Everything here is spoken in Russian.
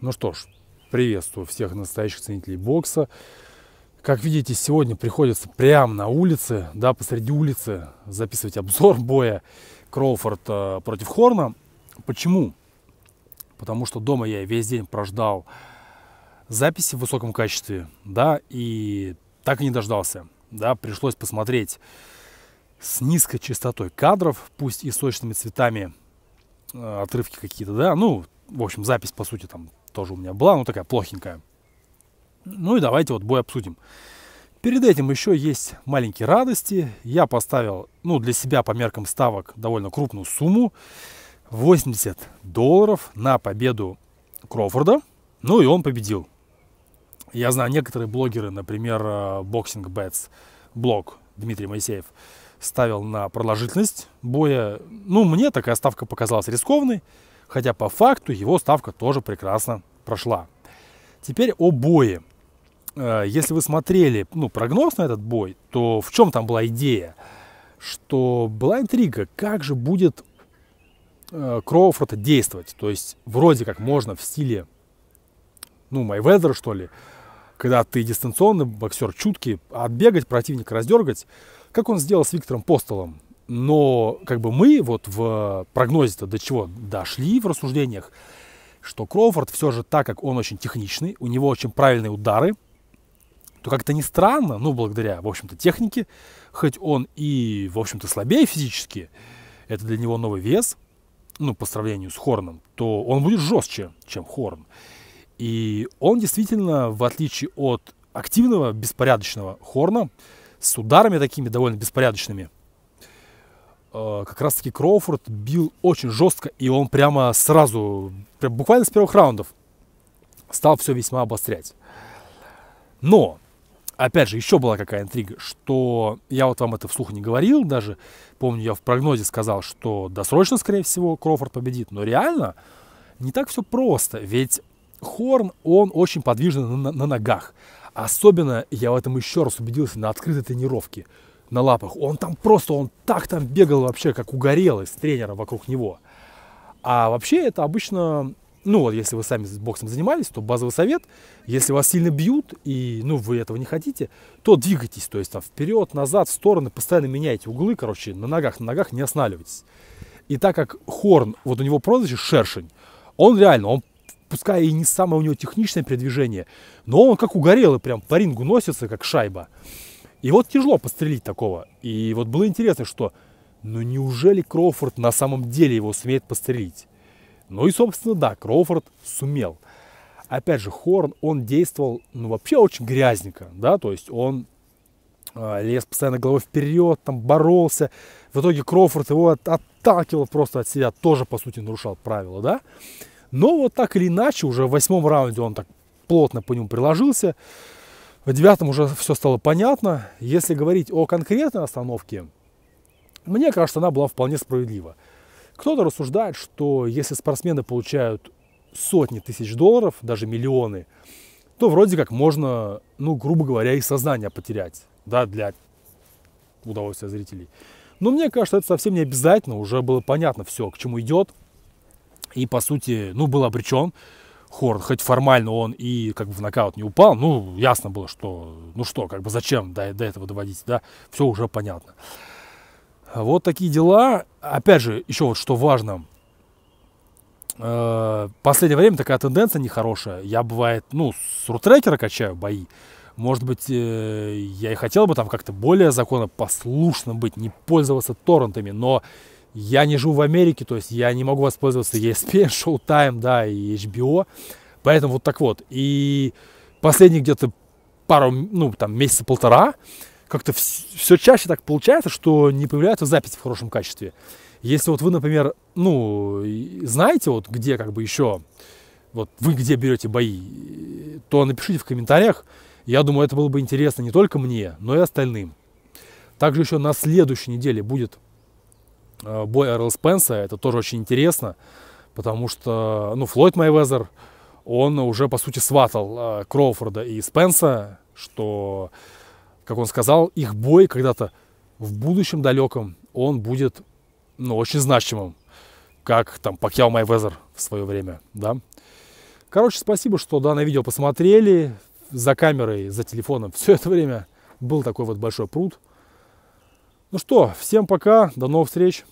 Ну что ж, приветствую всех настоящих ценителей бокса. Как видите, сегодня приходится прямо на улице, да, посреди улицы записывать обзор боя Кроуфорд э, против Хорна. Почему? Потому что дома я весь день прождал записи в высоком качестве, да, и так и не дождался, да, пришлось посмотреть с низкой частотой кадров, пусть и сочными цветами, э, отрывки какие-то, да, ну, в общем, запись, по сути, там тоже у меня была, ну такая плохенькая. Ну и давайте вот бой обсудим. Перед этим еще есть маленькие радости. Я поставил, ну, для себя по меркам ставок довольно крупную сумму. 80 долларов на победу Кроуфорда. Ну и он победил. Я знаю, некоторые блогеры, например, э, Boxing Bets, блог Дмитрий Моисеев, ставил на продолжительность боя. Ну, мне такая ставка показалась рискованной хотя по факту его ставка тоже прекрасно прошла. Теперь о бое. Э, если вы смотрели ну, прогноз на этот бой, то в чем там была идея? Что была интрига, как же будет э, Кроуфорд действовать. То есть вроде как можно в стиле, ну, Майвезера, что ли, когда ты дистанционный боксер, чуткий, отбегать противника, раздергать, как он сделал с Виктором Постолом но как бы мы вот в э, прогнозе-то до чего дошли в рассуждениях, что Кроуфорд все же, так как он очень техничный, у него очень правильные удары, то как-то не странно, ну, благодаря, в общем-то, технике, хоть он и, в общем-то, слабее физически, это для него новый вес, ну, по сравнению с Хорном, то он будет жестче, чем Хорн. И он действительно, в отличие от активного, беспорядочного Хорна, с ударами такими довольно беспорядочными – Э, как раз таки Кроуфорд бил очень жестко, и он прямо сразу, прям буквально с первых раундов, стал все весьма обострять. Но, опять же, еще была какая интрига, что я вот вам это вслух не говорил, даже помню, я в прогнозе сказал, что досрочно, скорее всего, Кроуфорд победит, но реально не так все просто, ведь Хорн, он очень подвижен на, на ногах. Особенно я в этом еще раз убедился на открытой тренировке – на лапах. Он там просто, он так там бегал вообще, как угорелый с тренера вокруг него. А вообще это обычно, ну вот если вы сами с боксом занимались, то базовый совет, если вас сильно бьют и ну вы этого не хотите, то двигайтесь, то есть там вперед, назад, в стороны, постоянно меняйте углы, короче, на ногах, на ногах не останавливайтесь. И так как Хорн, вот у него прозвище Шершень, он реально, он пускай и не самое у него техничное передвижение, но он как угорелый прям по рингу носится, как шайба. И вот тяжело подстрелить такого. И вот было интересно, что ну неужели Кроуфорд на самом деле его сумеет подстрелить? Ну и, собственно, да, Кроуфорд сумел. Опять же, Хорн, он действовал, ну, вообще очень грязненько, да, то есть он э, лез постоянно головой вперед, там, боролся. В итоге Кроуфорд его от, отталкивал просто от себя, тоже, по сути, нарушал правила, да. Но вот так или иначе, уже в восьмом раунде он так плотно по нему приложился. В девятом уже все стало понятно. Если говорить о конкретной остановке, мне кажется, она была вполне справедлива. Кто-то рассуждает, что если спортсмены получают сотни тысяч долларов, даже миллионы, то вроде как можно, ну, грубо говоря, и сознание потерять, да, для удовольствия зрителей. Но мне кажется, это совсем не обязательно, уже было понятно все, к чему идет, и, по сути, ну, был обречен, Хорн, хоть формально он и как бы в нокаут не упал, ну, ясно было, что, ну что, как бы зачем до, до этого доводить, да, все уже понятно. Вот такие дела. Опять же, еще вот что важно, э, последнее время такая тенденция нехорошая. Я бывает, ну, с рутрекера качаю бои. Может быть, э, я и хотел бы там как-то более законопослушно быть, не пользоваться торрентами, но я не живу в Америке, то есть я не могу воспользоваться ESPN, Showtime, да, и HBO. Поэтому вот так вот. И последние где-то пару, ну, там, месяца полтора как-то все чаще так получается, что не появляются записи в хорошем качестве. Если вот вы, например, ну, знаете вот где как бы еще, вот вы где берете бои, то напишите в комментариях. Я думаю, это было бы интересно не только мне, но и остальным. Также еще на следующей неделе будет Э, бой Эрл Спенса, это тоже очень интересно, потому что, ну, Флойд Майвезер, он уже, по сути, сватал э, Кроуфорда и Спенса, что, как он сказал, их бой когда-то в будущем далеком, он будет, ну, очень значимым, как там Пакьяо Майвезер в свое время, да. Короче, спасибо, что данное видео посмотрели, за камерой, за телефоном все это время был такой вот большой пруд – ну что, всем пока, до новых встреч.